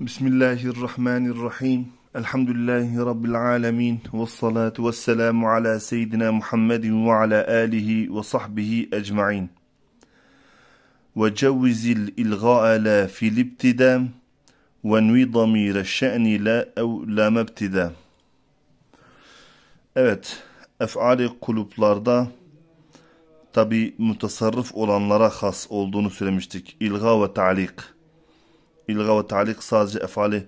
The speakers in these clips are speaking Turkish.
بسم الله الرحمن الرحيم الحمد لله رب العالمين والصلاة والسلام على سيدنا محمد وعلى آله وصحبه أجمعين وجوز الإلغاء لا في الابتدام وانوي ضمير الشأن لا أو لا مبتداء Evet, efali kulüplarda tabi mutasarrıf olanlara has olduğunu söylemiştik. İlga ve ta'lik. ilga ve talik sadece efali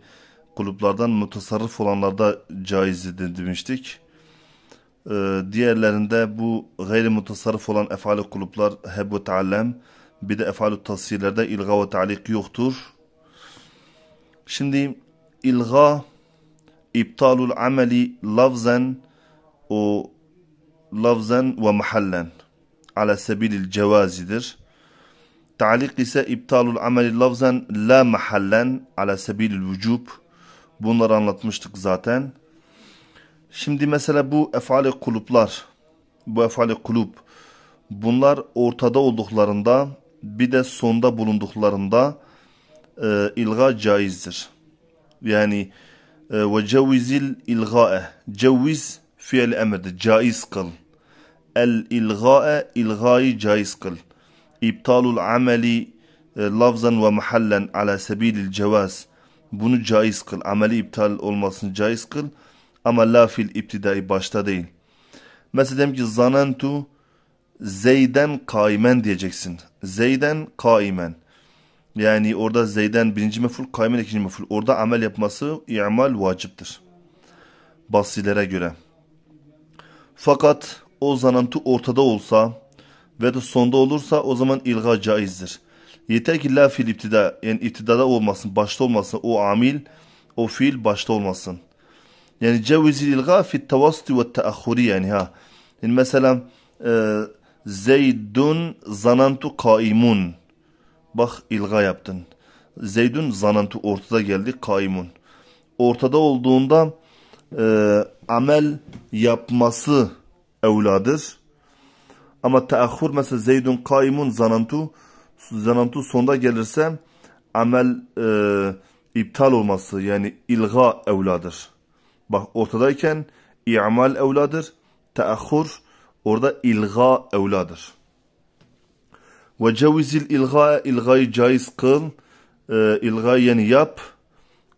kulüplerden mutasarrıf olanlarda caiz demiştik. Ee, diğerlerinde bu gayri mutasarrıf olan efali kulüpler heb ve taallem bir de efali tasirlerde ilga ve talik yoktur. Şimdi ilga iptalul ameli lafzen o lafzen ve mahallen ala sebilil cevazidir. Talik ise iptalul ameli lafzen la mahallen ala sebilil vücub. Bunları anlatmıştık zaten. Şimdi mesela bu efali kuluplar, bu efali kulup, bunlar ortada olduklarında bir de sonda bulunduklarında e, ilga caizdir. Yani e, ve cevizil ilga'e, ceviz fiil emirdir, caiz kıl. El ilga'e, ilgayı caiz kıl. İptalul ameli e, lafzan ve mahallen ala sebilil cevaz. Bunu caiz kıl. Ameli iptal olmasını caiz kıl. Ama la fil iptidai başta değil. Mesela diyelim ki zanantu zeyden kaimen diyeceksin. Zeyden kaimen. Yani orada zeyden birinci meful, kaimen ikinci meful. Orada amel yapması i'mal vaciptir. Basilere göre. Fakat o zanantu ortada olsa ve de sonda olursa o zaman ilga caizdir. Yeter ki la fil iptida yani iptidada olmasın, başta olmasın. O amil, o fiil başta olmasın. Yani cevizil ilga fit tavasuti ve teahhuri yani ha. Yani mesela e, Zeydun zanantu kaimun. Bak ilga yaptın. Zeydun zanantu ortada geldi kaimun. Ortada olduğunda e, amel yapması evladır ama teahhur mesela Zeydun kaimun zanantu zanantu sonda gelirse amel e, iptal olması yani ilga evladır. Bak ortadayken i'mal evladır. Teahhur orada ilga evladır. Ve cevizil ilga ilgayı caiz kıl. E, ilgayı yani yap.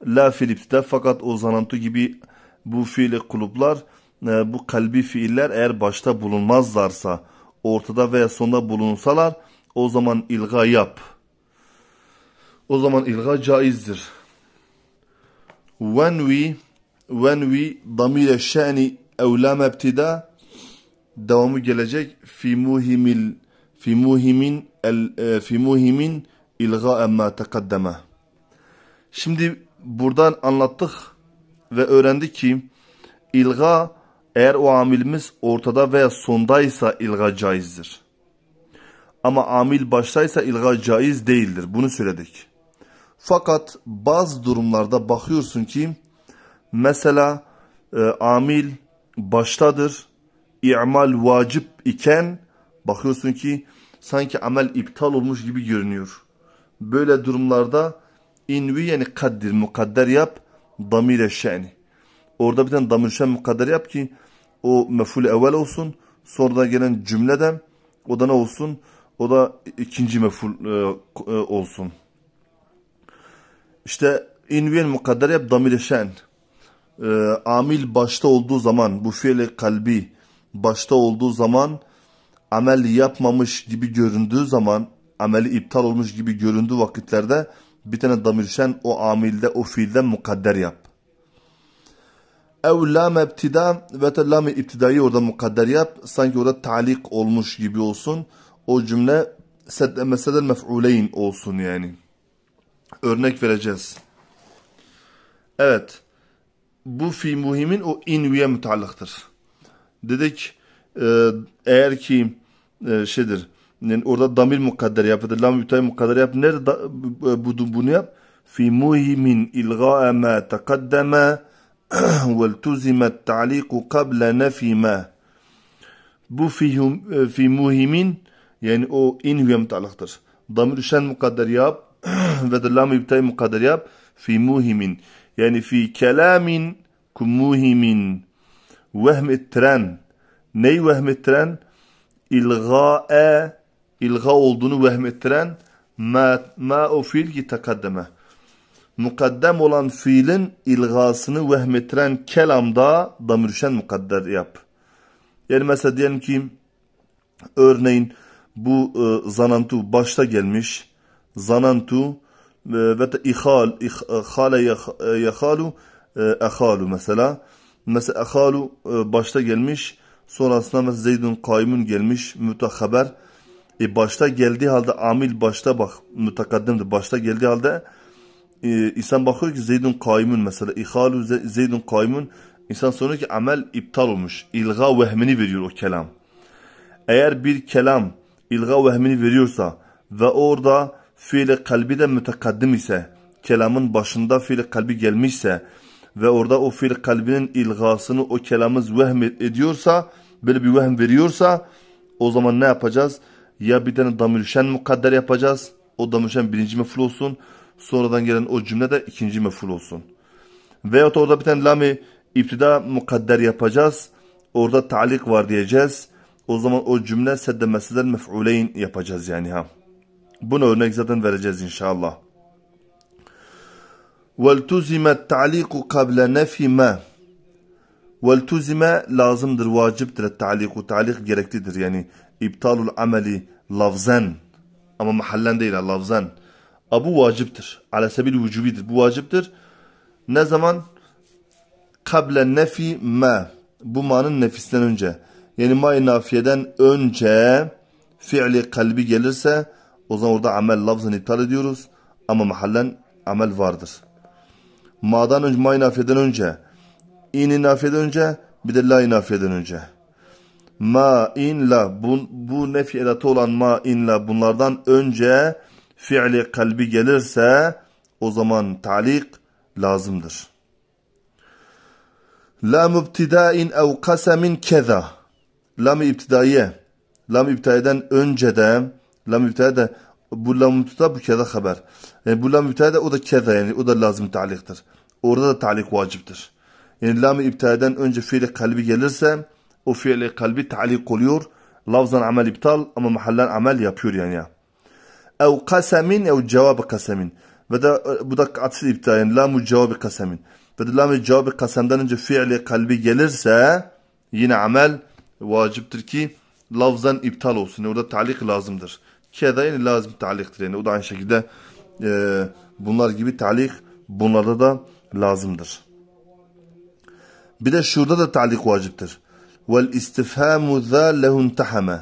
La filipte fakat o zanantu gibi bu fiili kuluplar e, bu kalbi fiiller eğer başta bulunmazlarsa ortada veya sonda bulunsalar o zaman ilga yap. O zaman ilga caizdir. When we when we damire şe'ni evlâ mebtida devamı gelecek fi muhimil fi muhimin el, e, fi muhimin ilga emma tekaddeme. Şimdi buradan anlattık ve öğrendik ki ilga eğer o amilimiz ortada veya sondaysa ilga caizdir. Ama amil baştaysa ilga caiz değildir. Bunu söyledik. Fakat bazı durumlarda bakıyorsun ki mesela e, amil baştadır. İ'mal vacip iken bakıyorsun ki sanki amel iptal olmuş gibi görünüyor. Böyle durumlarda invi yani kaddir mukadder yap damire şe'ni. Orada bir tane damir şe'n mukadder yap ki o meful evvel olsun. Sonradan gelen cümle o da ne olsun? O da ikinci meful e, e, olsun. İşte inviyen mukadder yap damir şen. E, amil başta olduğu zaman bu fiili kalbi başta olduğu zaman amel yapmamış gibi göründüğü zaman ameli iptal olmuş gibi göründüğü vakitlerde bir tane damirşen o amilde o fiilde mukadder yap. Ev lame ibtida ve lame ibtidayı orada mukadder yap. Sanki orada talik olmuş gibi olsun. O cümle mesedel mef'uleyn olsun yani. Örnek vereceğiz. Evet. Bu fi muhimin o inviye müteallıktır. Dedik e, eğer ki e, şeydir yani orada damir mukadder yap ya da lam müteallik mukadder yap. Nerede da, bu, bunu yap? Fi muhimin ilgâe ma tekaddeme والتزم التعليق قبل نفي ما bu في في مهم يعني او ان هي متعلقتر ضمير شان مقدر ياب بدل لام يبتاي مقدر ياب في مهم يعني في كلام كمهم وهم التران ني وهم التران إلغاء إلغاء olduğunu وهم التران ما ما فيل يتقدمه mukaddem olan fiilin ilgasını vehmettiren kelamda damürşen mukadder yap. Yani mesela diyelim ki örneğin bu e, zanantu başta gelmiş. Zanantu e, ve te ihal, ihale e, e, yahalu, e, ehalu mesela. Mesela ehalu başta gelmiş. Sonrasında mesela Zeydun Kaymun gelmiş. Mütehaber. E, başta geldiği halde amil başta bak mütekaddimdir. Başta geldiği halde e, insan bakıyor ki Zeydun kaimun mesela. İhalu Zeydun kaimun. insan soruyor ki amel iptal olmuş. İlga vehmini veriyor o kelam. Eğer bir kelam ilga vehmini veriyorsa ve orada fiili kalbi de mütekaddim ise kelamın başında fiili kalbi gelmişse ve orada o fiil kalbinin ilgasını o kelamız vehm ediyorsa böyle bir vehm veriyorsa o zaman ne yapacağız? Ya bir tane damülşen mukadder yapacağız. O damülşen birinci meful olsun sonradan gelen o cümle de ikinci meful olsun. Veyahut orada bir biten lami iptida mukadder yapacağız. Orada talik var diyeceğiz. O zaman o cümle sedde mesiden mef'uleyn yapacağız yani ha. bunu örnek zaten vereceğiz inşallah. وَالْتُزِمَ التَّعْلِيقُ قَبْلَ نَفِي مَا وَالْتُزِمَ lazımdır, vaciptir. Ta'liku, ta'lik gereklidir. Yani iptalul ameli lafzen ama mahallen değil lafzen bu vaciptir. Ala sebil vücubidir. Bu vaciptir. Ne zaman? Kable nefi ma. Bu manın nefisten önce. Yani ma nafiyeden önce fiili kalbi gelirse o zaman orada amel lafzını iptal ediyoruz. Ama mahallen amel vardır. Ma'dan önce, ma nafiyeden önce, ini nafiyeden önce, bir de la nafiyeden önce. Ma in la bu, bu nefi edatı olan ma in la bunlardan önce fiili kalbi gelirse o zaman talik lazımdır. La mübtidain ev kasemin keza. Lam ibtidaiye. Lam ibtidaiden önce de lam ibtidaide bu la mübtida bu keza haber. Yani bu la mübtida o da keza yani o da lazım taliktir. Orada da talik vaciptir. Yani lam ibtidaiden önce fiili kalbi gelirse o fiili kalbi talik oluyor. Lafzan amel iptal ama mahallen amel yapıyor yani. Ya ev kasemin ev cevabı kasemin. Ve de e, bu da atfı iptal yani lamu cevabı kasemin. Ve de lamu cevabı kasemden önce fiili kalbi gelirse yine amel vaciptir ki lafzan iptal olsun. Yani orada talik lazımdır. Keda yani lazım taliktir. Yani o da aynı şekilde e, bunlar gibi talik bunlarda da lazımdır. Bir de şurada da talik vaciptir. Vel istifhamu zâ lehun tahame.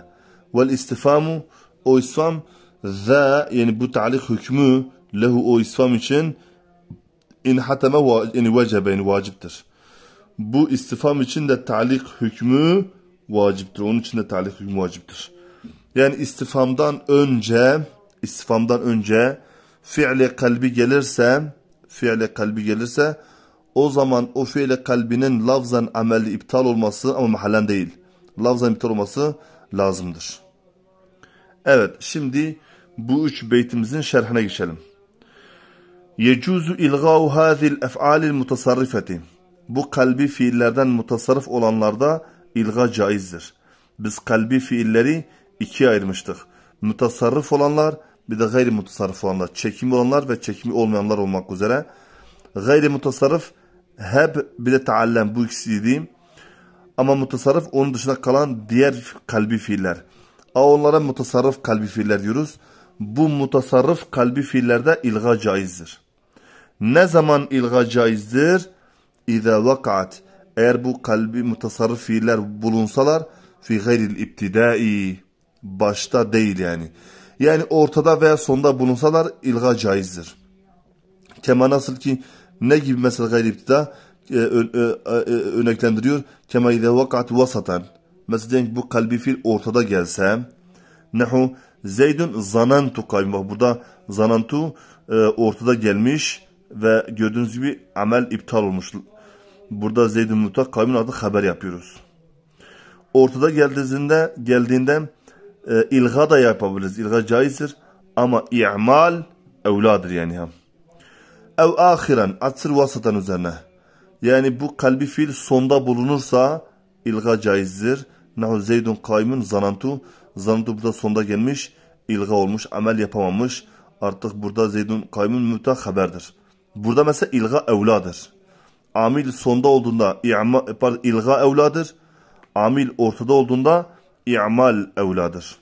Vel istifhamu o istifham ve yani bu talik hükmü lehu o isfam için in hateme yani vecebe yani vaciptir. Bu istifam için de talik hükmü vaciptir. Onun için de talik hükmü vaciptir. Yani istifamdan önce istifamdan önce fiile kalbi gelirse fiile kalbi gelirse o zaman o fiile kalbinin lafzan ameli iptal olması ama mahallen değil. Lafzan iptal olması lazımdır. Evet şimdi bu üç beytimizin şerhine geçelim. Yecuzu ilgâu hâzil ef'âlil mutasarrifeti. Bu kalbi fiillerden mutasarrif olanlarda ilga caizdir. Biz kalbi fiilleri ikiye ayırmıştık. Mutasarrif olanlar bir de gayri mutasarrif olanlar. Çekimi olanlar ve çekimi olmayanlar olmak üzere. Gayri mutasarrif heb bir de taallem bu ikisi dediğim. Ama mutasarrif onun dışında kalan diğer kalbi fiiller. A onlara mutasarrif kalbi fiiller diyoruz bu mutasarrıf kalbi fiillerde ilga caizdir. Ne zaman ilga caizdir? İza vakaat. Eğer bu kalbi mutasarrıf fiiller bulunsalar fi gayril iptidai. Başta değil yani. Yani ortada veya sonda bulunsalar ilga caizdir. Kema nasıl ki ne gibi mesela gayri iptida e, ö, ö, ö, e, e, örneklendiriyor? Kema ize vakat vasatan. Mesela bu kalbi fiil ortada gelse. Nehu Zeydun zanantu Bak Burada zanantu e, ortada gelmiş ve gördüğünüz gibi amel iptal olmuş. Burada Zeydun mutlak kavmin adı haber yapıyoruz. Ortada geldiğinde geldiğinde e, ilga da yapabiliriz. İlga caizdir ama i'mal evladır yani. Ev ahiren atır vasatan üzerine. Yani bu kalbi fiil sonda bulunursa ilga caizdir. Nahu zeydun kaymun zanantu Zanıtı burada sonda gelmiş, ilga olmuş, amel yapamamış. Artık burada Zeydun kaymın mutlak haberdir. Burada mesela ilga evladır. Amil sonda olduğunda i'ma, ilga evladır. Amil ortada olduğunda i'mal evladır.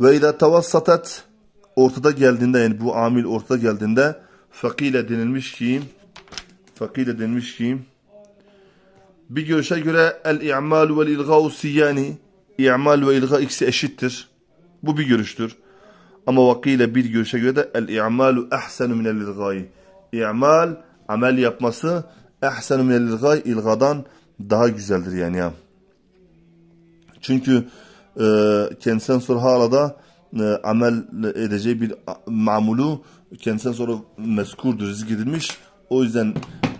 Ve ile tavassatet ortada geldiğinde yani bu amil ortada geldiğinde fakile denilmiş kim? fakile denilmiş kim? bir görüşe göre el i'mal vel ilga'u siyani İ'mal ve ilga ikisi eşittir. Bu bir görüştür. Ama vakıyla bir görüşe göre de el-i'malu ehsenu minel ilgayı. İ'mal, amel yapması ehsenu minel ilgayı, ilgadan daha güzeldir yani ya. Çünkü e, kendisinden sonra hala da e, amel edeceği bir mamulu kendisinden sonra meskurdur, zikredilmiş. O yüzden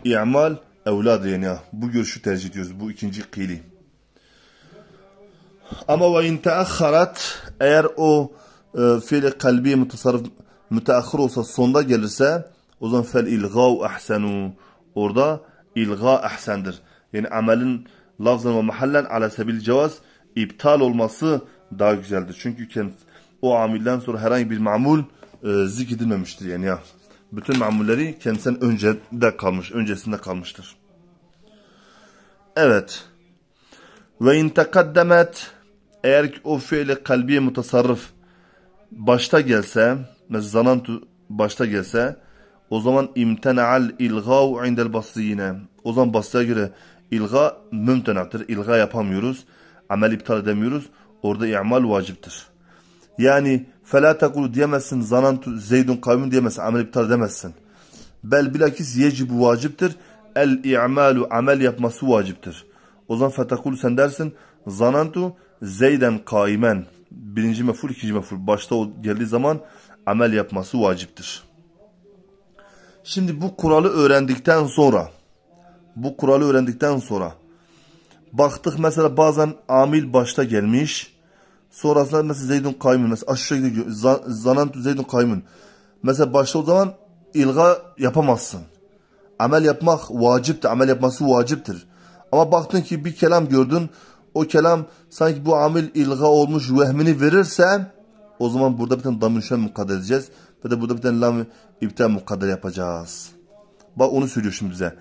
i'mal evladı yani ya. Bu görüşü tercih ediyoruz. Bu ikinci kili. Ama ve in teakharat eğer o e, fiili kalbi mutasarrif müteahhir olsa sonda gelirse o zaman fel ilgav ahsenu orada ilga ahsendir. Yani amelin lafzan ve mahallen ala sebil cevaz iptal olması daha güzeldir. Çünkü o amilden sonra herhangi bir mamul e, zikredilmemiştir yani ya. Bütün mamulleri kendisinden önce de kalmış, öncesinde kalmıştır. Evet. Ve in eğer ki o fiili kalbiye mutasarrıf başta gelse, zanantu başta gelse o zaman imtena'al ilgâu indel basriyine. O zaman basriye göre ilga mümtenaktır. İlga yapamıyoruz. Amel iptal edemiyoruz. Orada i'mal vaciptir. Yani fela tekulu diyemezsin zanantu zeydun kavmin diyemezsin. Amel iptal edemezsin. Bel bilakis yecibu vaciptir. El i'malu amel yapması vaciptir. O zaman fetekulu sen dersin zanantu Zeyden kaimen birinci meful ikinci meful başta o geldiği zaman amel yapması vaciptir. Şimdi bu kuralı öğrendikten sonra bu kuralı öğrendikten sonra baktık mesela bazen amil başta gelmiş sonrasında mesela Zeydun kaimen mesela aşağı gidiyor zan, Zanant Zeydun Kaymun mesela başta o zaman ilga yapamazsın. Amel yapmak vaciptir. Amel yapması vaciptir. Ama baktın ki bir kelam gördün o kelam sanki bu amil ilga olmuş vehmini verirse o zaman burada bir tane damınşen mukadder edeceğiz. Ve de burada bir tane lam iptal mukadder yapacağız. Bak onu söylüyor şimdi bize.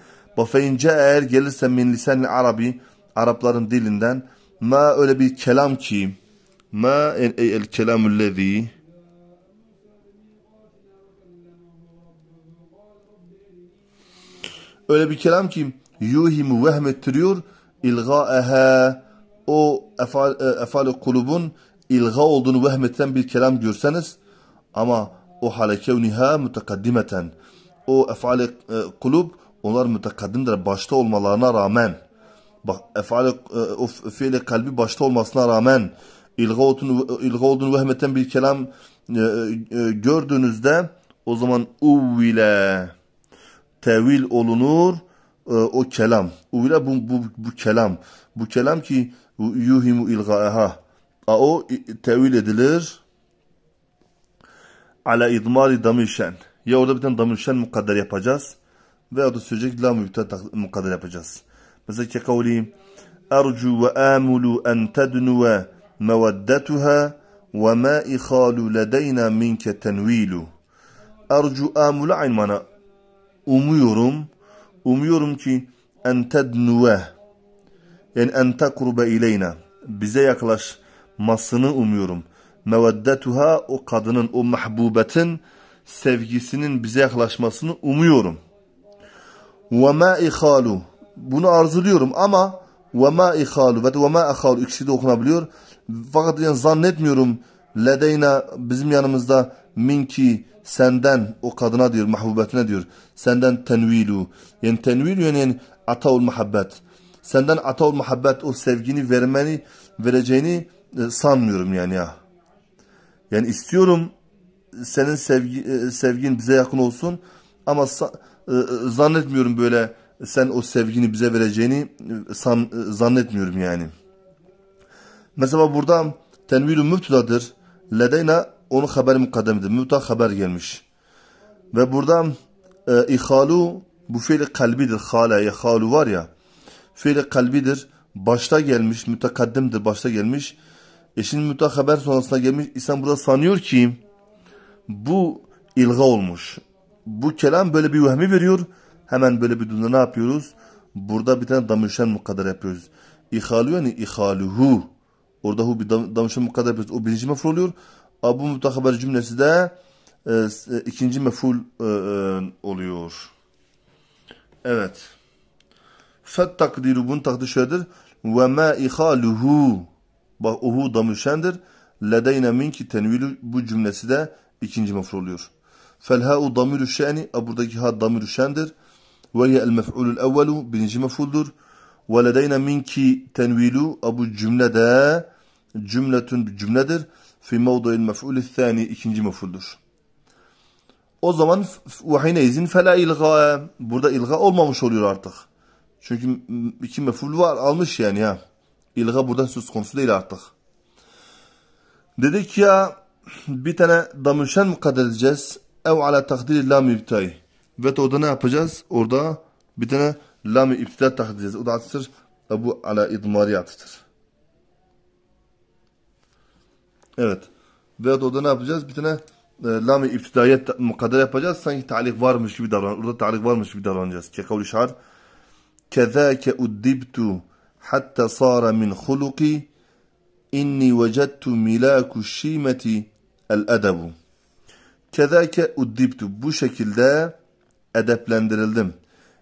feince eğer gelirse min lisenli arabi Arapların dilinden ma öyle bir kelam ki ma el, el kelamul lezi öyle bir kelam ki yuhimu vehmettiriyor ilgaeha o efal e, kulubun ilga olduğunu vehmeten bir kelam görseniz ama o halekevniha mütekaddimeten o efal e, kulub onlar mütekaddimdir başta olmalarına rağmen bak efal e, o fiile kalbi başta olmasına rağmen ilga olduğunu, ilga olduğunu vehmeten bir kelam e, e, gördüğünüzde o zaman uvvile tevil olunur e, o kelam. Uvvile bu, bu, bu kelam. Bu kelam ki yuhimu ilgaeha. A o tevil edilir ala idmari damişen. Ya orada bir tane damişen mukadder yapacağız. Veya da söyleyecek la mukadder yapacağız. Mesela ki kavli Ercu ve amulu en tednuve meveddetuha ve ma ikhalu ledeyna minke tenvilu. Ercu amulu aynı mana. Umuyorum, umuyorum ki en tednuve en en takrube ileyna bize yaklaşmasını umuyorum. Meveddetuha o kadının o mahbubetin sevgisinin bize yaklaşmasını umuyorum. Ve ma ihalu bunu arzuluyorum ama ve ma ihalu ve ve ma ihalu ikisi de okunabiliyor. Fakat yani zannetmiyorum ledeyna bizim yanımızda minki senden o kadına diyor mahbubetine diyor senden tenvilu yani tenvilu yani ataul muhabbet senden ata ol muhabbet ol sevgini vermeni vereceğini e, sanmıyorum yani ya. Yani istiyorum senin sevgi, e, sevgin bize yakın olsun ama e, zannetmiyorum böyle sen o sevgini bize vereceğini san, zannetmiyorum yani. Mesela burada tenvilü mübtüdadır. Ledeyna onun haberi mukaddemidir. Mübtüda haber gelmiş. Ve burada e, ihalu bu fiil kalbidir. Hale, ihalu var ya fiili kalbidir. Başta gelmiş, mütekaddimdir, başta gelmiş. E şimdi mütlak haber sonrasına gelmiş. İnsan burada sanıyor ki bu ilga olmuş. Bu kelam böyle bir vehmi veriyor. Hemen böyle bir durumda ne yapıyoruz? Burada bir tane damüşen mukadder yapıyoruz. İhalu yani ihaluhu. Orada hu bir damışen damüşen mukadder yapıyoruz. O birinci meful oluyor. Ama bu haber cümlesi de e, e, ikinci meful e, e, oluyor. Evet. Fet takdiru bunun takdir şöyledir. Ve ma ihaluhu. Bak ohu da müşendir. Ledeyne minki tenvilü bu cümlesi de ikinci mefru oluyor. Felha'u damirü şe'ni. Buradaki ha damirü şendir. Ve ye el mef'ulul evvelu. Birinci mef'uldur. Ve ledeyne minki tenvilü. Bu cümle de cümletün bir cümledir. Fi mevdu'il mef'ulü thani. ikinci mef'uldur. O zaman vahine izin fela ilga. Burada ilga olmamış oluyor artık. Çünkü iki meful var almış yani ya. İlga buradan söz konusu değil artık. Dedik ya bir tane damışen mukadder edeceğiz? Ev ala takdiri la iptay. Ve orada ne yapacağız? Orada bir tane la iptida takdir edeceğiz. O da atıdır. Bu ala idmari atıdır. Evet. Ve orada ne yapacağız? Bir tane e, lam-ı iptidayet mukadder yapacağız. Sanki talik varmış gibi davran. Orada talik varmış gibi davranacağız. Kekavli şahar كذاك أدبت حتى صار من خلقي إني وجدت ملاك الشيمة الأدب كذاك أدبت bu şekilde edeplendirildim.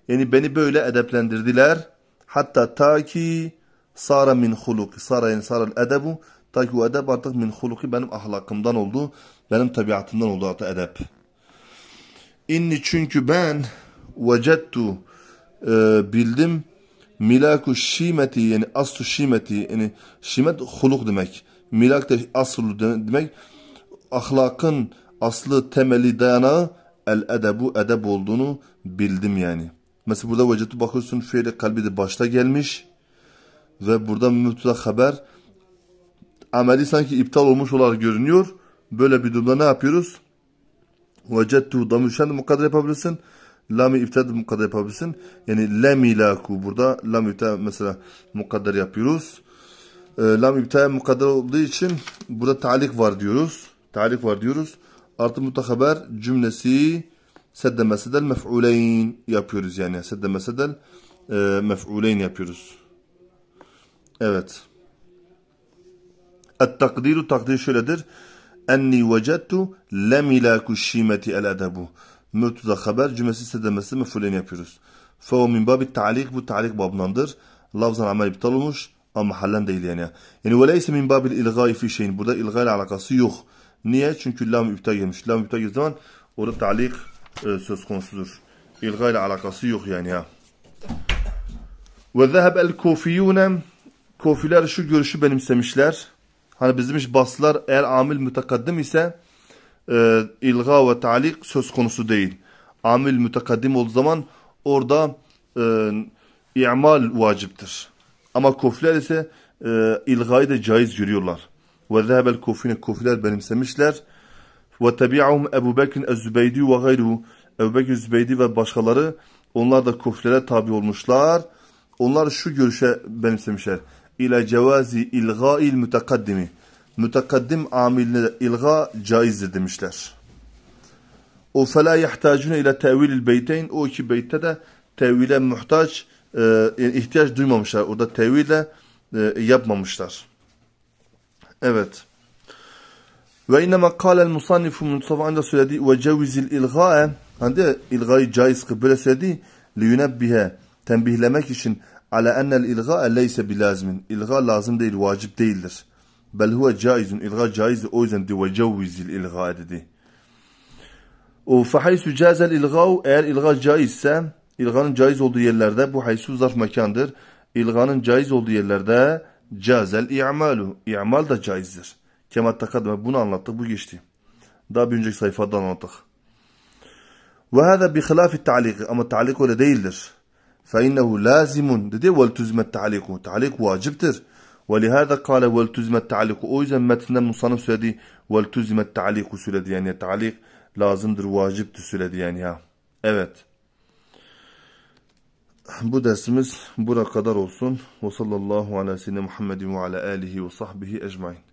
Yani beni böyle edeplendirdiler. Hatta ta ki sara min huluki. Sara yani sara edebu. Ta ki o edep artık min huluki benim ahlakımdan oldu. Benim tabiatımdan oldu artık edep. İnni çünkü ben vecettu e, bildim milaku şimeti yani aslu şimeti yani şimet huluk demek. Milak da aslu demek. Ahlakın aslı temeli dayanağı el edebu edeb olduğunu bildim yani. Mesela burada vecetu bakıyorsun fiile kalbi de başta gelmiş ve burada mübteda haber ameli sanki iptal olmuş olarak görünüyor. Böyle bir durumda ne yapıyoruz? Vecettu damüşen mukadder yapabilirsin. Lam-ı iptad mukadder yapabilirsin. Yani lem ilaku burada lam iptad mesela mukadder yapıyoruz. E, ee, lam iptad mukadder olduğu için burada talik var diyoruz. Talik var diyoruz. Artı mutahaber cümlesi sedde mesedel mef'uleyn yapıyoruz yani. Sedde mesedel e, mef'uleyn yapıyoruz. Evet. Et takdiru takdir şöyledir. Enni vecettu lemilâku şîmeti el edebu mürtüza haber cümlesi istedemesi mefuleni yapıyoruz. Fe o min babi ta'lik bu ta'lik babındandır. Lafzan amel iptal olmuş ama halen değil yani. Yani ve leyse min babil ilgai fi şeyin. Burada ilga ile alakası yok. Niye? Çünkü lam iptal gelmiş. Lam iptal geldiği zaman orada ta'lik e, söz konusudur. İlga ile alakası yok yani ya. Ve zeheb el kofiyune Kofiler şu görüşü benimsemişler. Hani bizim iş baslar eğer amil mütekaddim ise e, ilga ve talik söz konusu değil. Amil mütekaddim olduğu zaman orada e, i'mal vaciptir. Ama kufiler ise e, ilgayı da caiz görüyorlar. Ve zehebel kufine kufiler benimsemişler. Ve tebi'ahum Ebu Bekir Ez-Zübeydi ve gayruhu. Ebu Bekir Zübeydi ve başkaları onlar da kufilere tabi olmuşlar. Onlar şu görüşe benimsemişler. İle cevazi ilgail mütekaddimi mütekaddim amilini ilga caizdir demişler. O fela yahtacune ile tevilil beyteyn o iki beytte de tevile muhtaç e, ihtiyaç duymamışlar. Orada tevile e, yapmamışlar. Evet. Ve inema kâlel musannifu Mustafa'nda söyledi. ve cevizil ilgâe hani ilgâyı caiz kıp böyle söylediği liyünebbihe tembihlemek için ala ennel ilgâe leyse bilazmin. İlgâ lazım değil, vacip değildir. Bel huve caizun ilga caizdi o yüzden de ve cevvizil ilga dedi. O fahaysu cazel ilgav eğer ilga caizse ilganın caiz olduğu yerlerde bu haysu zarf mekandır. İlganın caiz olduğu yerlerde cazel i'malu. İ'mal da caizdir. Kemal takadme bunu anlattık bu geçti. Daha bir önceki sayfada anlattık. Ve hâzâ bi hilâfi ta'lik ama ta'lik öyle değildir. فَاِنَّهُ لَازِمٌ dedi وَالْتُزْمَ التَّعْلِقُ Ta'lik vaciptir. وَلِهَذَا قَالَ وَالْتُزْمَ التَّعْلِقُ O yüzden metninde Musa'nın söylediği وَالْتُزْمَ التَّعْلِقُ söyledi yani ta'lik lazımdır, vaciptir söyledi yani ya. Evet. Bu dersimiz bura kadar olsun. Ve sallallahu ala sinne Muhammedin ve ala alihi ve sahbihi